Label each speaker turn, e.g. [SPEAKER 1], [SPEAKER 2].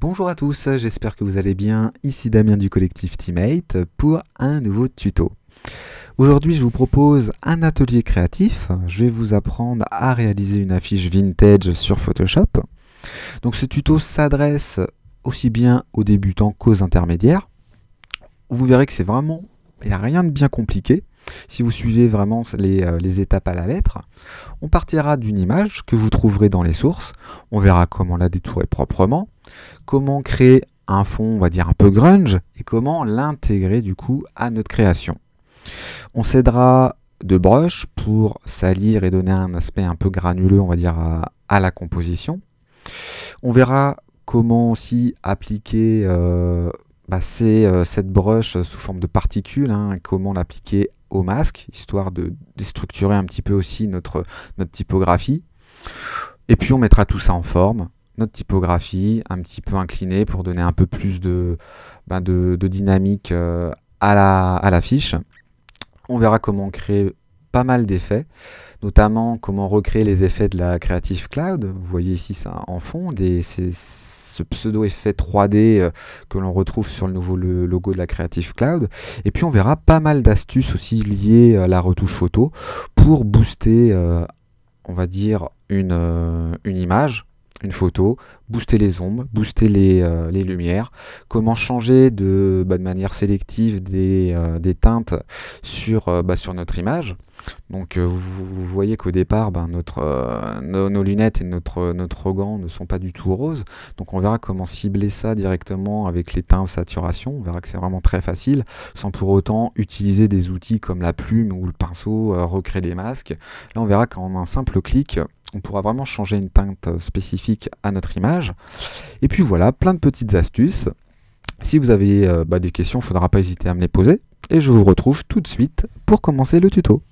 [SPEAKER 1] Bonjour à tous, j'espère que vous allez bien. Ici Damien du collectif Teammate pour un nouveau tuto. Aujourd'hui, je vous propose un atelier créatif. Je vais vous apprendre à réaliser une affiche vintage sur Photoshop. Donc ce tuto s'adresse aussi bien aux débutants qu'aux intermédiaires. Vous verrez que c'est vraiment, il n'y a rien de bien compliqué. Si vous suivez vraiment euh, les, étapes à la lettre, on partira d'une image que vous trouverez dans les sources, on verra comment la détourer proprement, comment créer un fond, on va dire, un peu grunge, et comment l'intégrer du coup à notre création. On s'aidera de brush pour salir et donner un aspect un peu granuleux, on va dire, à, la composition. On verra comment aussi appliquer euh, bah, euh, cette brush sous forme de particules, hein, comment l'appliquer au masque, histoire de déstructurer un petit peu aussi notre, notre typographie. Et puis on mettra tout ça en forme, notre typographie un petit peu inclinée pour donner un peu plus de, ben de, dynamique euh, à, la, à On verra comment créer pas mal d'effets, notamment comment recréer les effets de la Creative Cloud. Vous voyez ici ça en fond, des, ce pseudo-effet 3D euh, que l'on retrouve sur le nouveau logo de la Creative Cloud. Et puis on verra pas mal d'astuces aussi liées à la retouche photo pour booster, euh, on va dire, une, euh, une image une photo, booster les ombres, booster les, euh, les lumières, comment changer de, bah, de manière sélective des, euh, des teintes sur, euh, bah, sur notre image. Donc vous, voyez qu'au départ, ben notre, nos, lunettes et notre, notre gant ne sont pas du tout roses. Donc on verra comment cibler ça directement avec les teintes saturation. On verra que c'est vraiment très facile, sans pour autant utiliser des outils comme la plume ou le pinceau, recréer des masques. Là on verra qu'en un simple clic, on pourra vraiment changer une teinte euh, spécifique à notre image. Et puis voilà, plein de petites astuces. Si vous avez euh, bah, des questions, il ne faudra pas hésiter à me les poser. Et je vous retrouve tout de suite pour commencer le tuto.